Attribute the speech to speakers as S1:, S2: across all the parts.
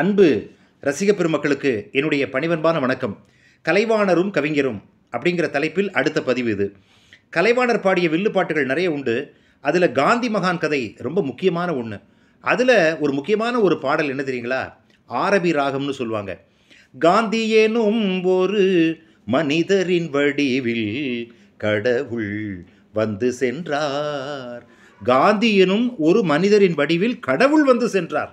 S1: அன்பு ரசிக பெருமக்களுக்கு என்னுடைய பணிவன்பான வணக்கம் கலைவாணரும் கவிஞரும் அப்படிங்கிற தலைப்பில் அடுத்த பதிவு இது கலைவாணர் பாடிய வில்லுப்பாட்டுகள் நிறைய உண்டு அதில் காந்தி மகான் கதை ரொம்ப முக்கியமான ஒன்று அதில் ஒரு முக்கியமான ஒரு பாடல் என்ன தெரியுங்களா ஆரபி ராகம்னு சொல்லுவாங்க காந்தியேனும் ஒரு மனிதரின் வடிவில் கடவுள் வந்து சென்றார் காந்தியனும் ஒரு மனிதரின் வடிவில் கடவுள் வந்து சென்றார்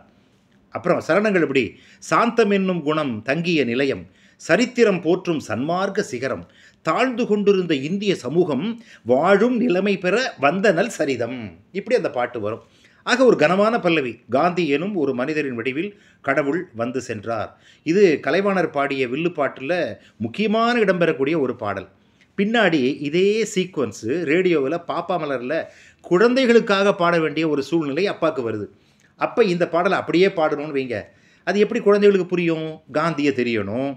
S1: அப்புறம் சரணங்கள் எப்படி சாந்தம் என்னும் குணம் தங்கிய நிலையம் சரித்திரம் போற்றும் சன்மார்க்க சிகரம் தாழ்ந்து கொண்டிருந்த இந்திய சமூகம் வாழும் நிலைமை பெற வந்தனல் சரிதம் இப்படி அந்த பாட்டு வரும் ஆக ஒரு கனமான பல்லவி காந்தி எனும் ஒரு மனிதரின் வடிவில் கடவுள் வந்து சென்றார் இது கலைவாணர் பாடிய வில்லு பாட்டில் முக்கியமான இடம்பெறக்கூடிய ஒரு பாடல் பின்னாடி இதே சீக்வன்ஸு ரேடியோவில் பாப்பா மலரில் குழந்தைகளுக்காக பாட வேண்டிய ஒரு சூழ்நிலை அப்பாவுக்கு வருது அப்போ இந்த பாடலை அப்படியே பாடணும்னு வைங்க அது எப்படி குழந்தைகளுக்கு புரியும் காந்தியை தெரியணும்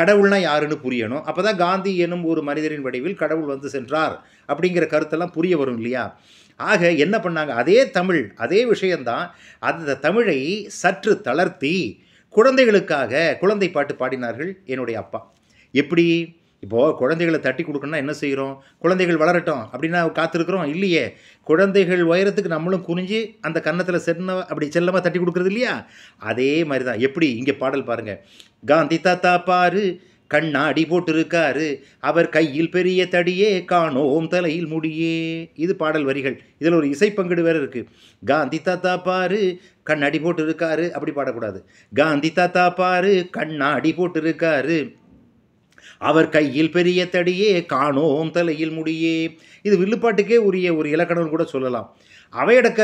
S1: கடவுள்னா யாருன்னு புரியணும் அப்போ தான் காந்தி என்னும் ஒரு மனிதரின் வடிவில் கடவுள் வந்து சென்றார் அப்படிங்கிற கருத்தெல்லாம் புரிய வரும் இல்லையா ஆக என்ன பண்ணாங்க அதே தமிழ் அதே விஷயந்தான் அந்த தமிழை சற்று தளர்த்தி குழந்தைகளுக்காக குழந்தை பாட்டு பாடினார்கள் என்னுடைய அப்பா எப்படி இப்போது குழந்தைகளை தட்டி கொடுக்கணும்னா என்ன செய்கிறோம் குழந்தைகள் வளரட்டும் அப்படின்னா காத்திருக்கிறோம் இல்லையே குழந்தைகள் உயரத்துக்கு நம்மளும் குனிஞ்சு அந்த கன்னத்தில் சென்ன அப்படி செல்லமாக தட்டி கொடுக்குறது இல்லையா அதே மாதிரி தான் எப்படி இங்கே பாடல் பாருங்கள் காந்தி தாத்தா பாரு கண்ணாடி போட்டிருக்காரு அவர் கையில் பெரிய தடியே காணோம் தலையில் முடியே இது பாடல் வரிகள் இதில் ஒரு இசை பங்கீடு வேறு இருக்குது காந்தி தாத்தா பாரு கண்ணாடி போட்டிருக்காரு அப்படி பாடக்கூடாது காந்தி தாத்தா பாரு கண்ணாடி போட்டிருக்காரு அவர் கையில் பெரிய தடியே காணோம் தலையில் முடியே இது வில்லுப்பாட்டுக்கே உரிய ஒரு இலக்கணம் கூட சொல்லலாம் அவையடக்க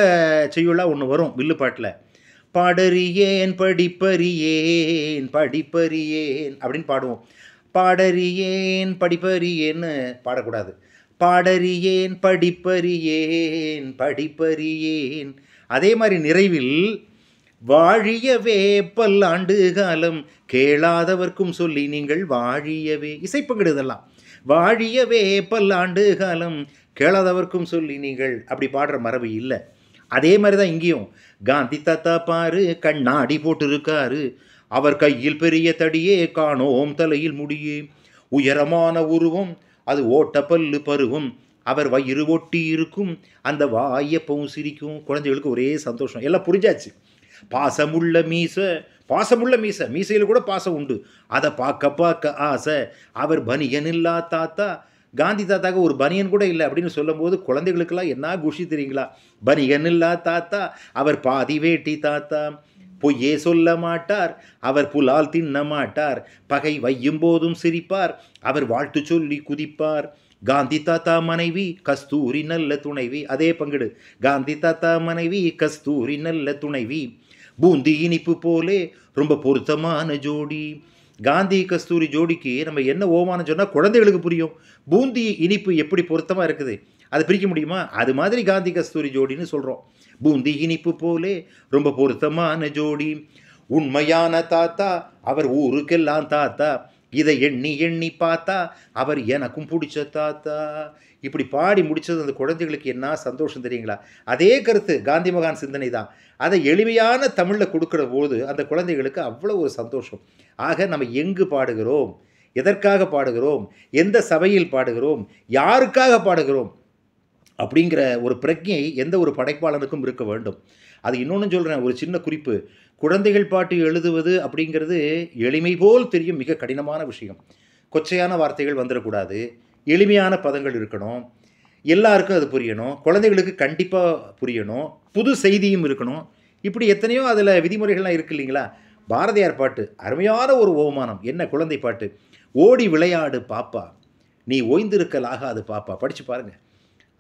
S1: செய்யுள்ளா ஒன்று வரும் வில்லுப்பாட்டில் பாடறியேன் படிப்பறியேன் படிப்பறியேன் அப்படின்னு பாடுவோம் பாடறியேன் படிப்பறியேன்னு பாடக்கூடாது பாடறியேன் படிப்பறியேன் படிப்பறியேன் அதே மாதிரி நிறைவில் வாழியவே பல்லாண்டு காலம் கேளாதவர்க்கும் சொல்லி நீங்கள் வாழியவே இசைப்பங்கிடு இதெல்லாம் வாழியவே பல்லாண்டு காலம் கேளாதவர்க்கும் சொல்லி நீங்கள் அப்படி பாடுற மரபு இல்லை அதே மாதிரி தான் இங்கேயும் காந்தி தாத்தா பாரு கண்ணாடி போட்டிருக்காரு அவர் கையில் பெரிய தடியே காணோம் தலையில் முடியே உயரமான உருவம் அது ஓட்டப்பல்லு பருவம் அவர் வயிறு ஒட்டி இருக்கும் அந்த வாயப்பவும் சிரிக்கும் குழந்தைகளுக்கு ஒரே சந்தோஷம் எல்லாம் புரிஞ்சாச்சு பாசமுள்ள மீசை பாசமுள்ள மீசை மீசையில் கூட பாசம் உண்டு அதை பார்க்க பார்க்க ஆசை அவர் பனியன் இல்லா தாத்தா காந்தி தாத்தாக்கு ஒரு பனியன் கூட இல்லை அப்படின்னு சொல்லும்போது குழந்தைகளுக்கெல்லாம் என்ன குஷி தெரியுங்களா பனியன் இல்லா தாத்தா அவர் பாதி வேட்டி தாத்தா பொய்யே சொல்ல மாட்டார் அவர் புலால் தின்ன மாட்டார் பகை வையும் போதும் சிரிப்பார் அவர் வாழ்த்து சொல்லி குதிப்பார் காந்தி தாத்தா மனைவி கஸ்தூரி நல்ல துணைவி அதே பங்கிடு காந்தி தாத்தா மனைவி கஸ்தூரி நல்ல துணைவி பூந்தி இனிப்பு போலே ரொம்ப பொருத்தமான ஜோடி காந்தி கஸ்தூரி ஜோடிக்கு நம்ம என்ன ஓமானம் சொன்னால் குழந்தைகளுக்கு புரியும் பூந்தி இனிப்பு எப்படி பொருத்தமாக இருக்குது அதை பிரிக்க முடியுமா அது மாதிரி காந்தி கஸ்தூரி ஜோடின்னு சொல்கிறோம் பூந்தி இனிப்பு போலே ரொம்ப பொருத்தமான ஜோடி உண்மையான தாத்தா அவர் ஊருக்கெல்லாம் தாத்தா இதை எண்ணி எண்ணி பார்த்தா அவர் எனக்கும் பிடிச்ச தாத்தா இப்படி பாடி முடித்தது அந்த குழந்தைகளுக்கு என்ன சந்தோஷம் தெரியுங்களா அதே கருத்து காந்தி மகான் சிந்தனை தான் அதை எளிமையான தமிழில் கொடுக்குற போது அந்த குழந்தைகளுக்கு அவ்வளோ ஒரு சந்தோஷம் ஆக நம்ம எங்கு பாடுகிறோம் எதற்காக பாடுகிறோம் எந்த சபையில் பாடுகிறோம் யாருக்காக பாடுகிறோம் அப்படிங்கிற ஒரு பிரஜையை எந்த ஒரு படைப்பாளனுக்கும் இருக்க வேண்டும் அது இன்னொன்று சொல்கிறேன் ஒரு சின்ன குறிப்பு குழந்தைகள் பாட்டு எழுதுவது அப்படிங்கிறது எளிமை போல் தெரியும் மிக கடினமான விஷயம் கொச்சையான வார்த்தைகள் வந்துடக்கூடாது எளிமையான பதங்கள் இருக்கணும் எல்லாருக்கும் அது புரியணும் குழந்தைகளுக்கு கண்டிப்பாக புரியணும் புது செய்தியும் இருக்கணும் இப்படி எத்தனையோ அதில் விதிமுறைகள்லாம் இருக்குது இல்லைங்களா பாரதியார் பாட்டு அருமையான ஒரு ஓமானம் என்ன குழந்தை பாட்டு ஓடி விளையாடு பாப்பா நீ அது பாப்பா படித்து பாருங்கள்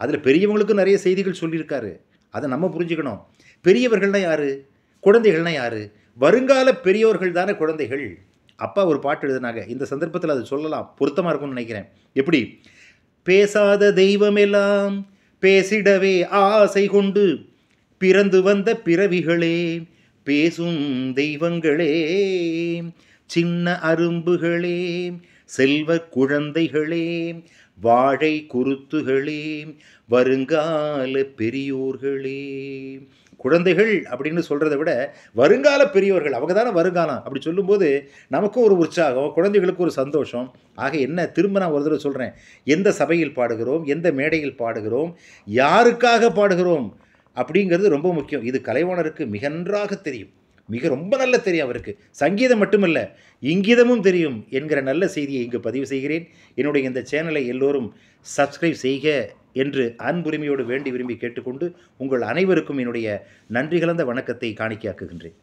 S1: அதில் பெரியவங்களுக்கும் நிறைய செய்திகள் சொல்லியிருக்காரு அதை நம்ம புரிஞ்சுக்கணும் பெரியவர்கள்னால் யார் குழந்தைகள்னா யார் வருங்கால பெரியோர்கள் தானே குழந்தைகள் அப்பா ஒரு பாட்டு எழுதினாங்க இந்த சந்தர்ப்பத்தில் அது சொல்லலாம் பொருத்தமாக இருக்கும்னு நினைக்கிறேன் எப்படி பேசாத தெய்வமெல்லாம் பேசிடவே ஆசை கொண்டு பிறந்து வந்த பிறவிகளே பேசும் தெய்வங்களே சின்ன அரும்புகளே செல்வ குழந்தைகளே வாழை குருத்துகளே வருங்கால பெரியோர்களே குழந்தைகள் அப்படின்னு சொல்கிறத விட வருங்கால பெரியவர்கள் அவங்க தானே வருங்காலம் அப்படி சொல்லும்போது நமக்கும் ஒரு உற்சாகம் குழந்தைகளுக்கும் ஒரு சந்தோஷம் ஆக என்ன திரும்ப நான் ஒரு தடவை சொல்கிறேன் எந்த சபையில் பாடுகிறோம் எந்த மேடையில் பாடுகிறோம் யாருக்காக பாடுகிறோம் அப்படிங்கிறது ரொம்ப முக்கியம் இது கலைவாணருக்கு மிகன்றாக தெரியும் மிக ரொம்ப நல்ல தெரியும் அவருக்கு சங்கீதம் மட்டுமல்ல இங்கிதமும் தெரியும் என்கிற நல்ல செய்தியை இங்கு பதிவு செய்கிறேன் என்னுடைய இந்த சேனலை எல்லோரும் சப்ஸ்கிரைப் செய்க என்று அன்புரிமையோடு வேண்டி விரும்பி கேட்டுக்கொண்டு உங்கள் அனைவருக்கும் என்னுடைய நன்றி கலந்த வணக்கத்தை காணிக்கையாக்குகின்றேன்